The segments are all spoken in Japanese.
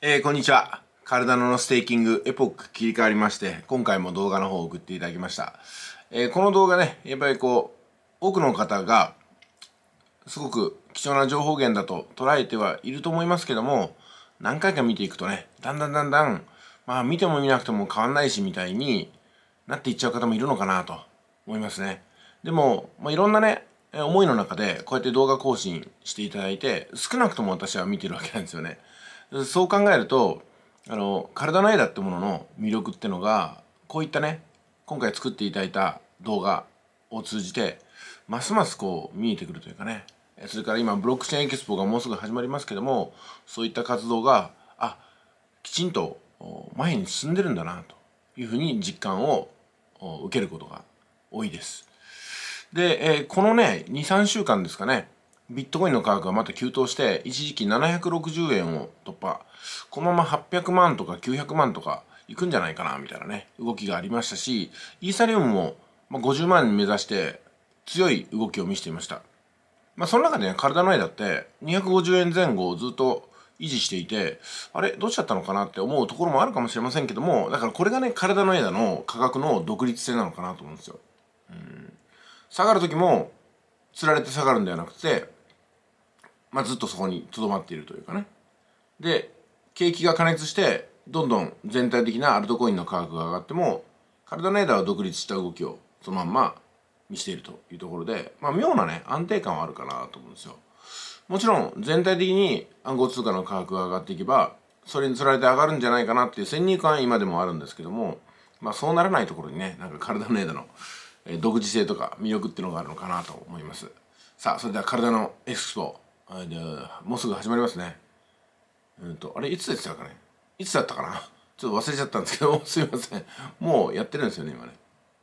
えー、こんにちは。体のステーキングエポック切り替わりまして、今回も動画の方を送っていただきました。えー、この動画ね、やっぱりこう、多くの方が、すごく貴重な情報源だと捉えてはいると思いますけども、何回か見ていくとね、だんだんだんだん、まあ見ても見なくても変わんないしみたいになっていっちゃう方もいるのかなと思いますね。でも、まあ、いろんなね、思いの中でこうやって動画更新していただいて、少なくとも私は見てるわけなんですよね。そう考えるとあの体の絵だってものの魅力ってのがこういったね今回作っていただいた動画を通じてますますこう見えてくるというかねそれから今ブロックチェーンエキスポがもうすぐ始まりますけどもそういった活動があきちんと前に進んでるんだなというふうに実感を受けることが多いです。で、えこのね23週間ですかねビットコインの価格がまた急騰して、一時期760円を突破。このまま800万とか900万とかいくんじゃないかな、みたいなね、動きがありましたし、イーサリウムも50万目指して強い動きを見せていました。まあ、その中でね、体の絵だって250円前後をずっと維持していて、あれどうしちゃったのかなって思うところもあるかもしれませんけども、だからこれがね、体の枝の価格の独立性なのかなと思うんですよ。うん。下がる時も、釣られて下がるんではなくて、まあ、ずっとそこにとどまっているというかねで景気が過熱してどんどん全体的なアルトコインの価格が上がってもカルダネーダは独立した動きをそのまんま見せているというところで、まあ、妙なね安定感はあるかなと思うんですよもちろん全体的に暗号通貨の価格が上がっていけばそれにつられて上がるんじゃないかなっていう先入観は今でもあるんですけどもまあそうならないところにねなんかカルダネーダの独自性とか魅力っていうのがあるのかなと思いますさあそれでは体のエクスポはい、ではもうすぐ始まりますね。うんと、あれ、いつでしたかねいつだったかなちょっと忘れちゃったんですけど、すいません。もうやってるんですよね、今ね。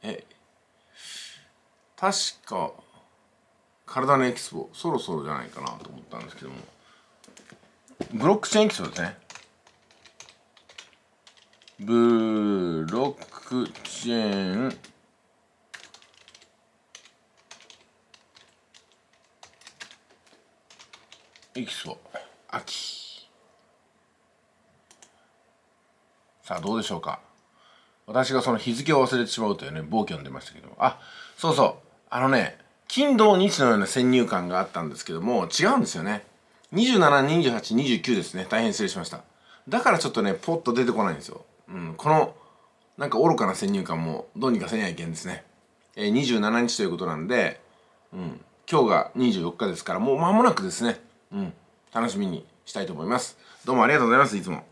え、確か、体のエキスポ、そろそろじゃないかなと思ったんですけども、ブロックチェーンエキスポですね。ブロックチェーンエキスを秋さあどうでしょうか私がその日付を忘れてしまうというね暴挙ん出ましたけどもあそうそうあのね金土日のような先入観があったんですけども違うんですよね272829ですね大変失礼しましただからちょっとねポッと出てこないんですよ、うん、このなんか愚かな先入観もどうにかせにゃいけんですね、えー、27日ということなんで、うん、今日が24日ですからもう間もなくですねうん楽しみにしたいと思いますどうもありがとうございますいつも